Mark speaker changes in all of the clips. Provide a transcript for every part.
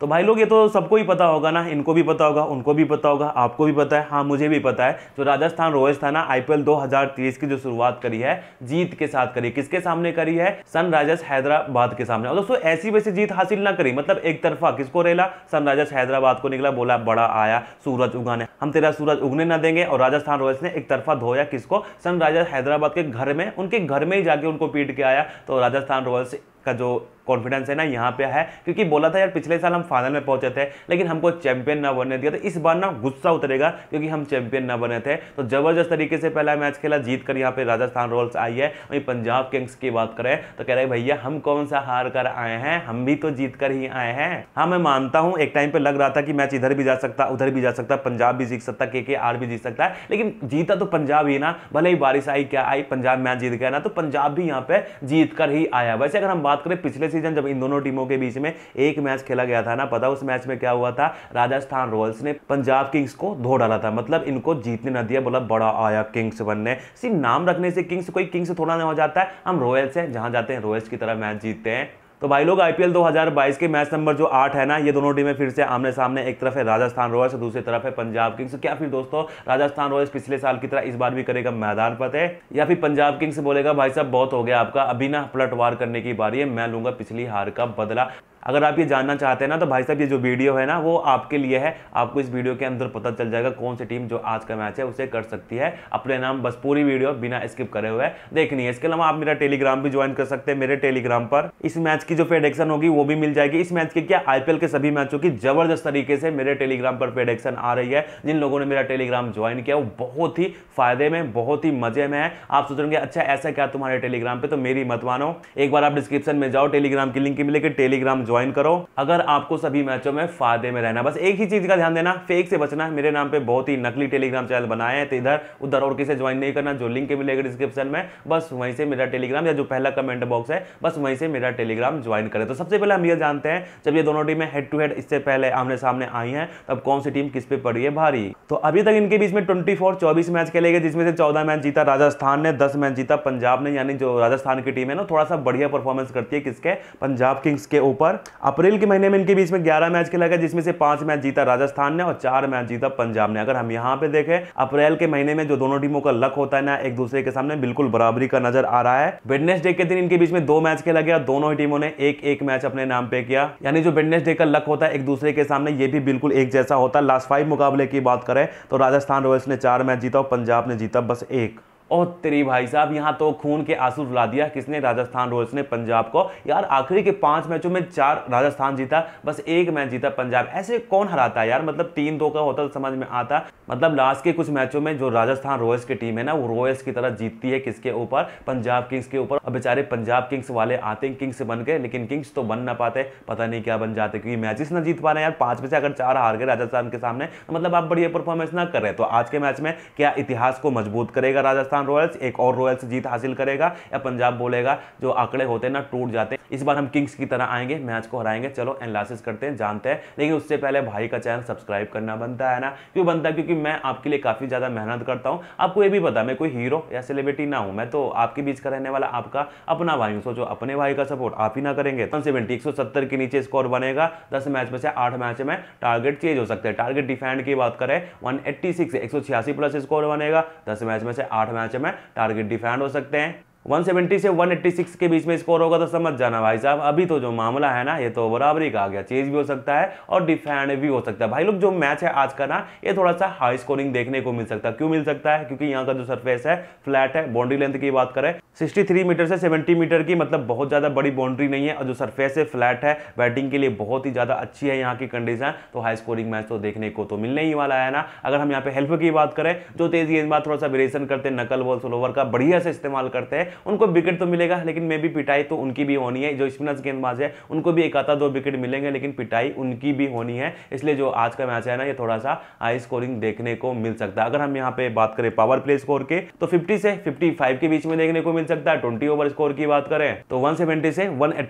Speaker 1: तो भाई लोग ये तो सबको ही पता होगा ना इनको भी पता होगा उनको भी पता होगा आपको भी पता है हाँ मुझे भी पता है जो राजस्थान रॉयल्स था ना आईपीएल 2023 की जो शुरुआत करी है जीत के साथ करी किसके सामने करी है सनराइजर्स हैदराबाद के सामने और दोस्तों ऐसी वैसी जीत हासिल ना करी मतलब एक तरफा किसको रेला सनराइजर्स हैदराबाद को निकला बोला बड़ा आया सूरज उगाने हम तेरा सूरज उगने ना देंगे और राजस्थान रॉयल्स ने एक तरफा धोया किसको सनराइजर्स हैदराबाद के घर में उनके घर में ही जाके उनको पीट के आया तो राजस्थान रॉयल्स का जो कॉन्फिडेंस है ना यहाँ पे है क्योंकि बोला था यार पिछले साल हम फाइनल में पहुंचे थे लेकिन हमको चैंपियन ना बनने दिया तो इस बार ना गुस्सा उतरेगा क्योंकि हम चैंपियन ना बने थे तो जबरदस्त तरीके से पहला मैच खेला जीत कर यहाँ पे राजस्थान रॉयल्स आई है वहीं पंजाब किंग्स की बात करें तो कह रहे भैया हम कौन सा हार कर आए हैं हम भी तो जीत कर ही आए हैं हाँ मैं मानता हूँ एक टाइम पे लग रहा था कि मैच इधर भी जा सकता उधर भी जा सकता पंजाब भी जीत सकता के भी जीत सकता है लेकिन जीता तो पंजाब ही ना भले ही बारिश आई क्या आई पंजाब मैच जीत गया ना तो पंजाब भी यहाँ पे जीत कर ही आया वैसे अगर हम बात करें पिछले सीजन जब इन दोनों टीमों के बीच में एक मैच खेला गया था ना पता उस मैच में क्या हुआ था राजस्थान रॉयल्स ने पंजाब किंग्स को धो डाला था मतलब इनको जीतने ना दिया बोला बड़ा आया किंग्स वन ने सिर्फ नाम रखने से किंग्स कोई किंग्स थोड़ा ना हो जाता है हम रॉयल्स हैं जहां जाते हैं रॉयल्स की तरह मैच जीतते हैं तो भाई लोग आईपीएल 2022 के मैच नंबर जो आठ है ना ये दोनों टीमें फिर से आमने सामने एक तरफ है राजस्थान रॉयल्स और दूसरी तरफ है पंजाब किंग्स क्या फिर दोस्तों राजस्थान रॉयल्स पिछले साल की तरह इस बार भी करेगा मैदान है या फिर पंजाब किंग्स बोलेगा भाई साहब बहुत हो गया आपका अभी ना पलटवार करने की बारी है मैं लूंगा पिछली हार का बदला अगर आप ये जानना चाहते हैं ना तो भाई साहब ये जो वीडियो है ना वो आपके लिए है आपको इस वीडियो के अंदर पता चल जाएगा कौन सी टीम जो आज का मैच है उसे कर सकती है अपने नाम बस पूरी वीडियो बिना स्किप करे हुए देखनी है इसके अलावा आप मेरा टेलीग्राम भी ज्वाइन कर सकते हैं मेरे टेलीग्राम पर इस मैच की जो प्रेडिक्शन होगी वो भी मिल जाएगी इस मैच के क्या आईपीएल के सभी मैचों की जबरदस्त तरीके से मेरे टेलीग्राम पर प्रेडिक्शन आ रही है जिन लोगों ने मेरा टेलीग्राम ज्वाइन किया वो बहुत ही फायदे में बहुत ही मजे में है आप सोच रहे अच्छा ऐसा क्या तुम्हारे टेलीग्राम पर तो मेरी मत मानो एक बार आप डिस्क्रिप्शन में जाओ टेलीग्राम की लिंक मिलेगी टेलीग्राम ज्वाइन करो अगर आपको सभी मैचों में फायदे में रहना बस एक ही चीज का ध्यान देना फेक से बचना मेरे नाम पे बहुत ही नकली टेलीग्राम चैनल बनाए हैं तो इधर उधर और किसे ज्वाइन नहीं करना जो लिंक मिलेगा डिस्क्रिप्शन में बस वहीं से मेरा टेलीग्राम या जो पहला कमेंट बॉक्स है बस वहीं से मेरा टेलीग्राम ज्वाइन करें तो सबसे पहले हम ये जानते हैं जब ये दोनों टीमें हेड टू हेड इससे पहले आमने सामने आई है तब कौन सी टीम किस पे पड़ी है भारी तो अभी तक इनके बीच में ट्वेंटी फोर मैच खेले गए जिसमें से चौदह मैच जीता राजस्थान ने दस मैच जीता पंजाब ने यानी जो राजस्थान की टीम है ना थोड़ा सा बढ़िया परफॉर्मेंस करती है किसके पंजाब किंग्स के ऊपर अप्रैल के महीने में इनके बीच में ग्यारह मैच खेला गया जिसमें से पांच मैच जीता राजस्थान ने और चार मैच जीता पंजाब ने अगर हम यहां पे देखें अप्रैल के महीने में जो दोनों टीमों का लक होता है ना एक दूसरे के सामने बिल्कुल बराबरी का नजर आ रहा है वेडनेसडे के दिन इनके बीच में दो मैच खेला गया दोनों ही टीमों ने एक एक मैच अपने नाम पे किया यानी जो वेडनेसडे का लक होता है एक दूसरे के सामने ये भी बिल्कुल एक जैसा होता है लास्ट फाइव मुकाबले की बात करें तो राजस्थान रॉयल्स ने चार मैच जीता और पंजाब ने जीता बस एक और तेरी भाई साहब यहाँ तो खून के आंसू रुला दिया किसने राजस्थान रॉयल्स ने पंजाब को यार आखिरी के पांच मैचों में चार राजस्थान जीता बस एक मैच जीता पंजाब ऐसे कौन हराता है यार मतलब तीन दो का होता तो समझ में आता मतलब लास्ट के कुछ मैचों में जो राजस्थान रॉयल्स की टीम है ना वो रॉयल्स की तरह जीतती है किसके ऊपर पंजाब किंग्स के ऊपर अब बेचारे पंजाब किंग्स वाले आते हैं किंग्स बन गए लेकिन किंग्स तो बन ना पाते पता नहीं क्या बन जाते क्योंकि मैचेस ना जीत पा रहे हैं यार पांच में से अगर चार हार गए राजस्थान के सामने तो मतलब आप बढ़िया परफॉर्मेंस ना कर रहे तो आज के मैच में क्या इतिहास को मजबूत करेगा राजस्थान राजस्थान रॉयल्स एक और रॉयल्स जीत हासिल करेगा या पंजाब बोलेगा जो आंकड़े होते हैं ना टूट जाते हैं इस बार हम किंग्स की तरह आएंगे मैच को हराएंगे चलो एनालिसिस करते हैं जानते हैं लेकिन उससे पहले भाई का चैनल सब्सक्राइब करना बनता है ना क्यों बनता है क्योंकि मैं आपके लिए काफ़ी ज़्यादा मेहनत करता हूँ आपको ये भी पता मैं कोई हीरो या सेलिब्रिटी ना हूँ मैं तो आपके बीच का रहने वाला आपका अपना भाई हूँ सोचो अपने भाई का सपोर्ट आप ही ना करेंगे वन तो सेवेंटी के नीचे स्कोर बनेगा दस मैच में से आठ मैच में टारगेट चेंज हो सकते हैं टारगेट डिफेंड की बात करें वन एट्टी प्लस स्कोर बनेगा दस मैच में से आठ मैच मैच में टारगेट डिफाइंड हो सकते हैं 170 से 186 के बीच में स्कोर होगा तो समझ जाना भाई साहब अभी तो जो मामला है ना ये तो बराबरी का आ गया चेज भी हो सकता है और डिफेंड भी हो सकता है भाई लोग जो मैच है आज का ना ये थोड़ा सा हाई स्कोरिंग देखने को मिल सकता है क्यों मिल सकता है क्योंकि यहाँ का जो सरफेस है फ्लैट है बाउंड्री लेंथ की बात करें सिक्सटी मीटर से सेवेंटी मीटर की मतलब बहुत ज़्यादा बड़ी बाउंड्री नहीं है और जो सर्फेस है फ्लैट है बैटिंग के लिए बहुत ही ज़्यादा अच्छी है यहाँ की कंडीशन तो हाई स्कोरिंग मैच तो देखने को तो मिलने ही वाला है ना अगर हम यहाँ पे हेल्प की बात करें जो तेज गेंदबाज थोड़ा सा वेरिएशन करते हैं नकल बॉल स्लोवर का बढ़िया से इस्तेमाल करते हैं उनको विकेट तो मिलेगा लेकिन मे भी पिटाई तो उनकी भी होनी है जो स्पिनर्स गेंदबाज है उनको भी एक आधा दो विकेट मिलेंगे लेकिन पिटाई उनकी भी होनी है इसलिए जो आज का मैच है ना ये थोड़ा सा हाई स्कोरिंग देखने को मिल सकता है अगर हम यहाँ पे बात करें पावर प्ले स्कोर के तो फिफ्टी से फिफ्टी के बीच में देखने को मिल सकता है ट्वेंटी ओवर स्कोर की बात करें तो वन से वन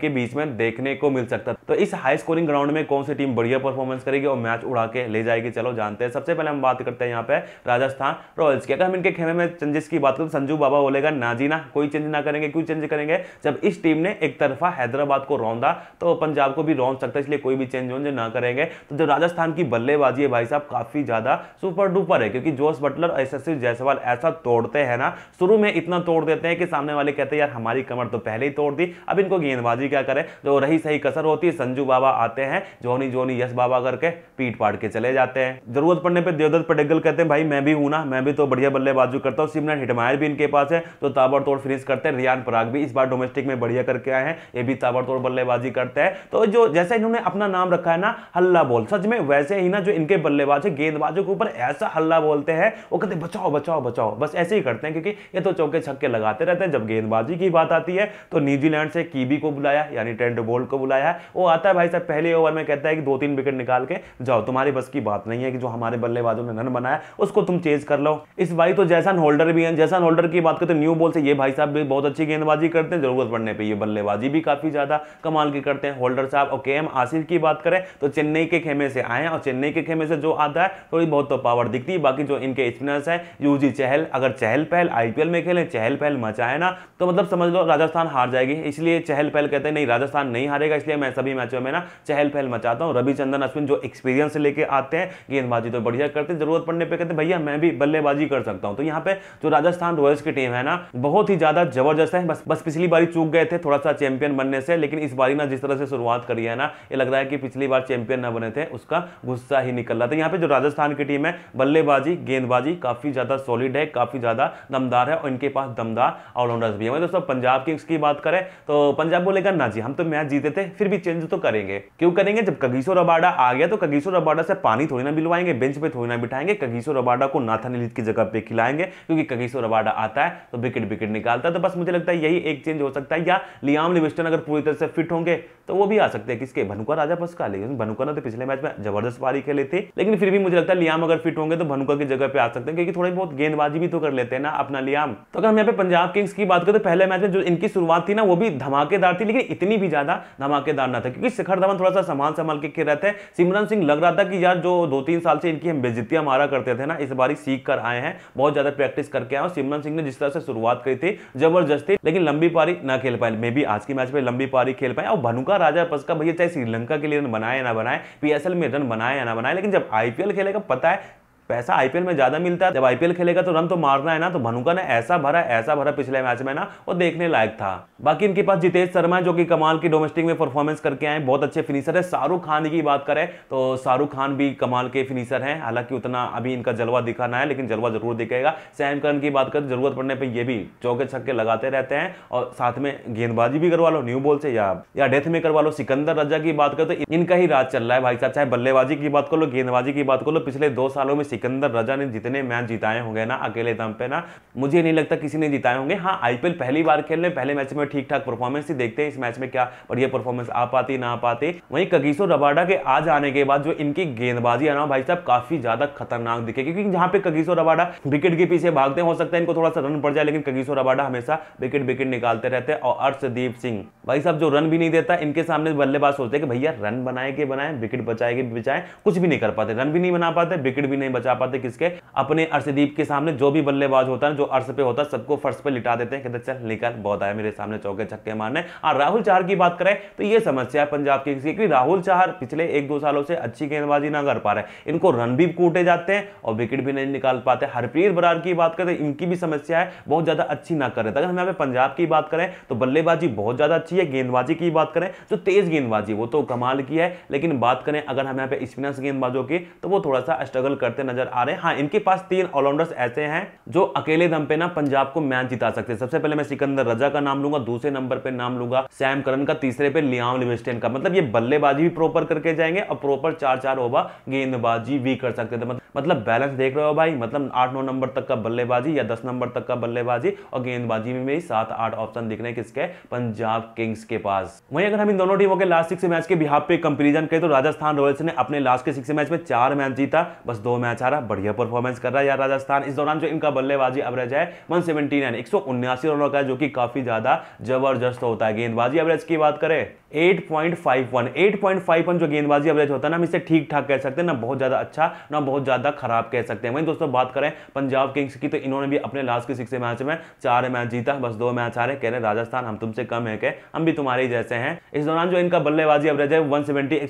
Speaker 1: के बीच में देखने को मिल सकता है तो इस हाई स्कोरिंग ग्राउंड में कौन सी टीम बढ़िया परफॉर्मेंस करेगी और मैच उड़ा के ले जाएगी चलो जानते हैं सबसे पहले हम बात करते हैं यहाँ पे राजस्थान रॉयल्स की अगर हम इनके खेमे में चेंजेस की बात करें संजू बाबा बोलेगा नाजी ना कोई चेंज ना करेंगे क्यों चेंज करेंगे जब इस टीम ने एक तरफा हैदराबाद को रौंदा तो पंजाब को भी रौंद सकता है इसलिए कोई भी चेंज वोंज ना करेंगे तो जो राजस्थान की बल्लेबाजी है भाई साहब काफ़ी ज़्यादा सुपर डुपर है क्योंकि जोश बटलर यशस्वी जयसवाल ऐसा तोड़ते हैं ना शुरू में इतना तोड़ देते हैं कि सामने वाले कहते हैं यार हमारी कमर तो पहले ही तोड़ दी अब इनको गेंदबाजी क्या करें जो तो रही सही कसर होती है संजू बाबा आते हैं जोनी जोनी यश बाबा करके पीट पाट के चले जाते हैं जरूरत पड़ने पर देवदत्त पटेगल कहते हैं भाई मैं भी हूं ना मैं भी तो बढ़िया बल्लेबाजी करता हूँ सिमरन हिटमायर भी इनके पास है तो ताबड़ ताबड़तोड़ फिनिश करते हैं रियान पराग भी इस बार डोमेस्टिक में बढ़िया करके आए हैं ये भी ताबड़तोड़ बल्लेबाजी करते हैं तो जो जैसे इन्होंने अपना नाम रखा है ना हल्ला बोल सच में वैसे ही ना जो इनके बल्लेबाज है गेंदबाजों के ऊपर ऐसा हल्ला बोलते हैं वो कहते बचाओ बचाओ बचाओ बस ऐसे ही करते हैं क्योंकि ये तो चौके छक्के लगाते रहते हैं जब गेंदबाजी की बात आती है तो न्यूजीलैंड से कीबी को बुलाया यानी टेंट बोल्ट को बुलाया वो आता है भाई साहब पहले ओवर में कहता है कि दो तीन विकेट निकाल के जाओ तुम्हारी बस की बात नहीं है कि जो हमारे बल्लेबाजों ने रन बनाया उसको तुम चेंज कर लो इस भाई तो जैसन होल्डर भी है जैसन होल्डर की बात करते तो न्यू बॉल से ये भाई साहब भी बहुत अच्छी गेंदबाजी करते हैं जरूरत पड़ने पे ये बल्लेबाजी भी काफ़ी ज़्यादा कमाल की करते हैं होल्डर साहब और के एम आसिफ की बात करें तो चेन्नई के खेमे से आए और चेन्नई के खेमे से जो आता है थोड़ी बहुत तो पावर दिखती है बाकी जो इनके स्पिनर्स हैं यूजी चहल अगर चहल पहल आई में खेले चहल पहल मचाए ना तो मतलब समझ लो राजस्थान हार जाएगी इसलिए चहल पहल कहते हैं नहीं राजस्थान नहीं हारेगा इसलिए मैं सभी मैचों में ना चहल पहल मचाता हूँ रविचंदन अश्विन जो एक्सपीरियंस लेके आते हैं गेंदबाजी तो बढ़िया करते हैं जरूरत पड़ने पर कहते हैं भैया मैं भी बल्लेबाजी कर सकता हूँ तो यहाँ पे जो राजस्थान रॉयल्स की टीम है ना बहुत बहुत ही ज़्यादा जबरदस्त है बस बस पिछली बारी चूक गए थे थोड़ा सा चैंपियन बनने से लेकिन इस बारी ना जिस तरह से शुरुआत करी है ना ये लग रहा है कि पिछली बार चैंपियन ना बने थे उसका गुस्सा ही निकल रहा था यहाँ पे जो राजस्थान की टीम है बल्लेबाजी गेंदबाजी काफ़ी ज़्यादा सॉलिड है काफ़ी ज़्यादा दमदार है और इनके पास दमदार ऑलराउंडर्स भी है दोस्तों पंजाब किंग्स की बात करें तो पंजाब बोलेगा ना जी हम तो मैच जीते थे फिर भी चेंज तो करेंगे क्यों करेंगे जब कगीसो रबाडा आ गया तो कगीसो रबाडा से पानी थोड़ी ना बिलवाएंगे बेंच पे थोड़ी ना बिठाएंगे कगीसो रबाडा को नाथन की जगह पे खिलाएंगे क्योंकि कगीसो रबाडा आता है तो विकेट विकेट विकेट निकालता तो बस मुझे लगता है यही एक चेंज हो सकता है या लियाम लिविस्टन अगर पूरी तरह से फिट होंगे तो वो भी आ सकते हैं किसके भनुका राजा का लेकिन भनुका ने तो पिछले मैच में जबरदस्त पारी खेले थे लेकिन फिर भी मुझे लगता है लियाम अगर फिट होंगे तो भनुका की जगह पे आ सकते हैं क्योंकि थोड़ी बहुत गेंदबाजी भी तो कर लेते हैं ना अपना लियाम तो अगर हम यहाँ पे पंजाब किंग्स की बात करें तो पहले मैच में जो इनकी शुरुआत थी ना वो भी धमाकेदार थी लेकिन इतनी भी ज्यादा धमाकेदार ना था क्योंकि शिखर धवन थोड़ा सा संभाल संभाल के खेल रहे थे सिमरन सिंह लग रहा था कि यार जो दो तीन साल से इनकी हम बेजितियां मारा करते थे ना इस बार सीख कर आए हैं बहुत ज्यादा प्रैक्टिस करके आए और सिमरन सिंह ने जिस तरह से शुरुआत करी थे जबरदस्ती लेकिन लंबी पारी ना खेल पाए मे भी आज के मैच में लंबी पारी खेल पाए और भनुका राजा पसका भैया चाहे श्रीलंका के लिए रन बनाए ना बनाए पीएसएल में रन बनाए ना बनाए लेकिन जब आईपीएल खेलेगा पता है पैसा आईपीएल में ज्यादा मिलता है जब आईपीएल खेलेगा तो रन तो मारना है ना तो भनुका ने ऐसा भरा ऐसा भरा पिछले मैच में ना वो देखने लायक था बाकी इनके पास जितेश शर्मा जो कि कमाल की डोमेस्टिक में परफॉर्मेंस करके आए बहुत अच्छे फिनिशर है शाहरुख खान की बात करें तो शाहरुख खान भी कमाल के फिनिशर है हालांकि उतना अभी इनका जलवा दिखाना है लेकिन जलवा जरूर दिखेगा सैम करन की बात करें तो जरूरत पड़ने पर यह भी चौके छक्के लगाते रहते हैं और साथ में गेंदबाजी भी करवा लो न्यू बॉल से या, या डेथ में करवा लो सिकंदर रजा की बात करें तो इनका ही राज चल रहा है भाई साहब चाहे बल्लेबाजी की बात कर लो गेंदबाजी की बात कर लो पिछले दो सालों में सिकंदर रजा ने जितने मैच जिताए होंगे ना अकेले दम पे ना मुझे नहीं लगता किसी ने जिताए होंगे हाँ आईपीएल पहली बार खेल रहे पहले मैच में ठीक ठाक परफॉर्मेंस ही देखते हैं इस मैच में क्या और ये परफॉर्मेंस आ पाती ना आ पाती वहीं कगीसो रबाडा के आज आने के बाद जो इनकी गेंदबाजी है ना भाई साहब काफी ज्यादा खतरनाक दिखे क्योंकि जहां पे कगीसो रबाडा विकेट के पीछे भागते हो सकते हैं इनको थोड़ा सा रन पड़ जाए लेकिन कगीसो रबाडा हमेशा विकेट विकेट निकालते रहते हैं और अर्शदीप सिंह भाई साहब जो रन भी नहीं देता इनके सामने बल्लेबाज सोचते हैं कि भैया रन बनाए के बनाए विकेट बचाए के बचाए कुछ भी नहीं कर पाते रन भी नहीं बना पाते विकेट भी नहीं बचा बचा पाते किसके अपने अर्शदीप के सामने जो भी बल्लेबाज होता है जो अर्श पे होता है सबको फर्श पे लिटा देते हैं कहते चल निकल बहुत आया मेरे सामने चौके छक्के मारने और हाँ, राहुल चार की बात करें तो ये समस्या है पंजाब की क्योंकि राहुल चार पिछले एक दो सालों से अच्छी गेंदबाजी ना कर पा रहे इनको रन भी कूटे जाते हैं और विकेट भी नहीं निकाल पाते हरप्रीत बरार की बात करें इनकी भी समस्या है बहुत ज़्यादा अच्छी ना कर रहे अगर हम यहाँ पे पंजाब की बात करें तो बल्लेबाजी बहुत ज़्यादा अच्छी है गेंदबाजी की बात करें तो तेज़ गेंदबाजी वो तो कमाल की है लेकिन बात करें अगर हम यहाँ पे स्पिनर्स गेंदबाजों की तो वो थोड़ा सा स्ट्रगल करते नजर नजर आ रहे हैं हाँ इनके पास तीन ऑलराउंडर्स ऐसे हैं जो अकेले दम पे ना पंजाब को मैच जिता सकते हैं सबसे पहले मैं सिकंदर रजा का नाम लूंगा दूसरे नंबर पे नाम लूंगा सैम करन का तीसरे पे लियाम लिविस्टेन का मतलब ये बल्लेबाजी भी प्रॉपर करके जाएंगे और प्रॉपर चार चार ओवर गेंदबाजी भी कर सकते थे मतलब बैलेंस मतलब देख रहे हो भाई मतलब आठ नौ नंबर तक का बल्लेबाजी या दस नंबर तक का बल्लेबाजी और गेंदबाजी में भी सात आठ ऑप्शन दिख रहे हैं किसके पंजाब किंग्स के पास वहीं अगर हम इन दोनों टीमों के लास्ट सिक्स मैच के बिहार पे कंपेरिजन करें तो राजस्थान रॉयल्स ने अपने लास्ट के सिक्स मैच में चार मैच जीता बस दो मैच इशारा बढ़िया परफॉर्मेंस कर रहा है यार राजस्थान इस दौरान जो इनका बल्लेबाजी एवरेज है वन सेवेंटी नाइन एक सौ उन्यासी रनों का जो कि काफी ज्यादा जबरदस्त होता है गेंदबाजी एवरेज की बात करें 8.51 8.51 जो गेंदबाजी एवरेज होता है ना हम इसे ठीक ठाक कह सकते हैं ना बहुत ज़्यादा अच्छा ना बहुत ज़्यादा खराब कह सकते हैं वहीं दोस्तों बात करें पंजाब किंग्स की तो इन्होंने भी अपने लास्ट के सिक्स मैच में चार मैच जीता बस दो मैच हारे कह रहे राजस्थान हम तुमसे कम है के हम भी तुम्हारे ही जैसे हैं इस दौरान जो इनका बल्लेबाजी एवरेज है वन सेवेंटी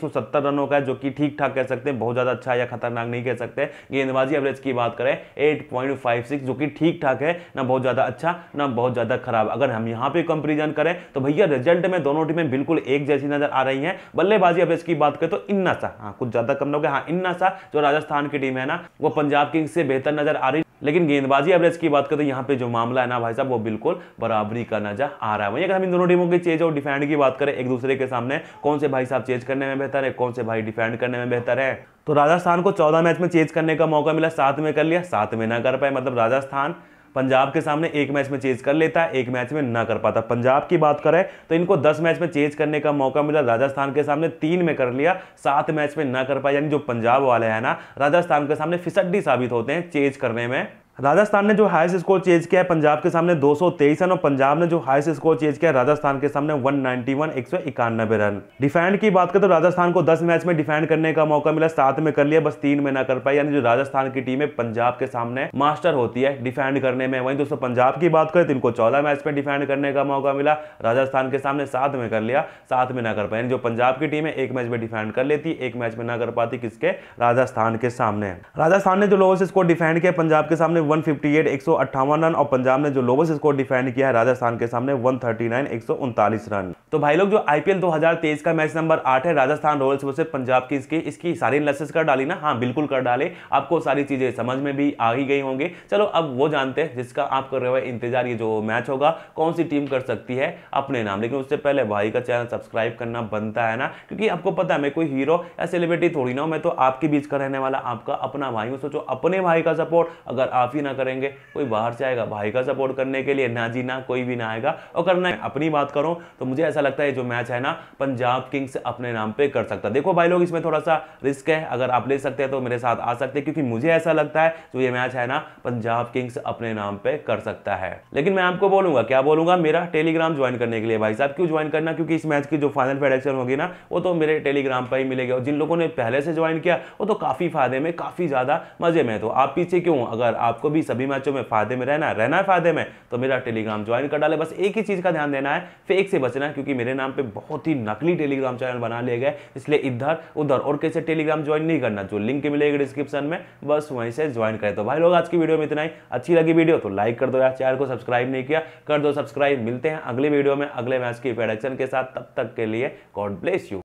Speaker 1: रनों का जो कि ठीक ठाक कह सकते हैं बहुत ज़्यादा अच्छा या खतरनाक नहीं कह सकते गेंदबाजी एवरेज की बात करें एट पॉइंट फाइव सिक्स जो कि ठीक ठाक है ना बहुत ज़्यादा अच्छा ना बहुत ज़्यादा खराब अगर हम यहाँ पे कंपेरिजन करें तो भैया रिजल्ट में दोनों टीमें बिल्कुल एक जैसी नजर आ रही है बल्लेबाजी एवरेज की बात करें तो इन्ना सा हाँ कुछ ज़्यादा कम लोग हाँ इन्ना सा जो राजस्थान की टीम है ना वो पंजाब किंग्स से बेहतर नजर आ रही लेकिन गेंदबाजी एवरेज की बात करें तो यहाँ पे जो मामला है ना भाई साहब वो बिल्कुल बराबरी का नजर आ रहा है वहीं अगर हम इन दोनों टीमों की चेज और डिफेंड की बात करें एक दूसरे के सामने कौन से भाई साहब चेज करने में बेहतर है कौन से भाई डिफेंड करने में बेहतर है तो राजस्थान को चौदह मैच में चेंज करने का मौका मिला सात में कर लिया सात में ना कर पाए मतलब राजस्थान पंजाब के सामने एक मैच में चेंज कर लेता है एक मैच में ना कर पाता पंजाब की बात करें तो इनको दस मैच में चेंज करने का मौका मिला राजस्थान के सामने तीन में कर लिया सात मैच में ना कर पाया यानी जो पंजाब वाले हैं ना राजस्थान के सामने फिसड्डी साबित होते हैं चेंज करने में राजस्थान ने जो हाईएस्ट स्कोर चेज किया है पंजाब के सामने 223 रन और पंजाब ने जो हाईएस्ट स्कोर चेज किया है राजस्थान के सामने 191 एक रन डिफेंड की बात करें तो राजस्थान को 10 मैच में डिफेंड करने का मौका मिला सात में कर लिया बस तीन में ना कर पाई यानी जो राजस्थान की टीम है पंजाब के सामने मास्टर होती है डिफेंड करने में वहीं दोस्तों पंजाब की बात करें तो इनको चौदह मैच में डिफेंड करने का मौका मिला राजस्थान के सामने सात में कर लिया सात में ना कर पाई जो पंजाब की टीम है एक मैच में डिफेंड कर लेती एक मैच में ना कर पाती किसके राजस्थान के सामने राजस्थान ने जो लोगों से स्कोर डिफेंड किया पंजाब के सामने वन फिफ्टी एट एक सौ अट्ठावन रन और पंजाब ने जो लोवेस्ट स्कोर डिफाइन किया है राजस्थान के सामने वन थर्टी नाइन एक सौ उनतालीस रन तो भाई लोग जो आईपीएल 2023 का मैच नंबर आठ है Rajasthan Royals versus Punjab Kings की इसकी सारी एनालिसिस कर डाली ना हाँ बिल्कुल कर डाले आपको सारी चीजें समझ में भी आ ही गई होंगे चलो अब वो जानते हैं जिसका आप कर रहे हो इंतजार ये जो मैच होगा कौन सी टीम कर सकती है अपने नाम लेकिन उससे पहले भाई का चैनल सब्सक्राइब करना बनता है ना क्योंकि आपको पता है मैं कोई हीरो या सेलिब्रिटी थोड़ी ना हूँ मैं तो आपके बीच का रहने वाला आपका अपना भाई हूँ सोचो अपने भाई का सपोर्ट अगर आप ही ना करेंगे कोई बाहर से आएगा भाई का सपोर्ट करने के लिए ना जी ना कोई भी ना आएगा और करना है अपनी बात करूं तो मुझे ऐसा लगता है जो मैच है ना पंजाब किंग्स अपने नाम पर कर सकता देखो भाई लोग इसमें थोड़ा सा रिस्क है अगर आप ले सकते हैं तो मेरे साथ आ सकते हैं क्योंकि मुझे ऐसा लगता है जो ये मैच है ना पंजाब किंग्स अपने नाम पर कर सकता है लेकिन मैं आपको बोलूंगा क्या बोलूंगा मेरा टेलीग्राम ज्वाइन करने के लिए भाई साहब क्यों ज्वाइन करना क्योंकि इस मैच की जो फाइनल प्रोडक्शन होगी ना वो तो मेरे टेलीग्राम पर ही मिलेगी और जिन लोगों ने पहले से ज्वाइन किया वो तो काफ़ी फायदे में काफ़ी ज़्यादा मजे में तो आप पीछे क्यों अगर आपको आपको भी सभी मैचों में फायदे में रहना है रहना है फायदे में तो मेरा टेलीग्राम ज्वाइन कर डाले बस एक ही चीज़ का ध्यान देना है फेक से बचना क्योंकि मेरे नाम पर बहुत ही नकली टेलीग्राम चैनल बना लिए गए इसलिए इधर उधर और कैसे टेलीग्राम ज्वाइन नहीं करना जो लिंक मिलेगी डिस्क्रिप्शन में बस वहीं से ज्वाइन करें तो भाई लोग आज की वीडियो में इतना ही अच्छी लगी वीडियो तो लाइक कर दो यार चैनल को सब्सक्राइब नहीं किया कर दो सब्सक्राइब मिलते हैं अगले वीडियो में अगले मैच की प्रोडक्शन के साथ तब तक के लिए गॉड ब्लेस यू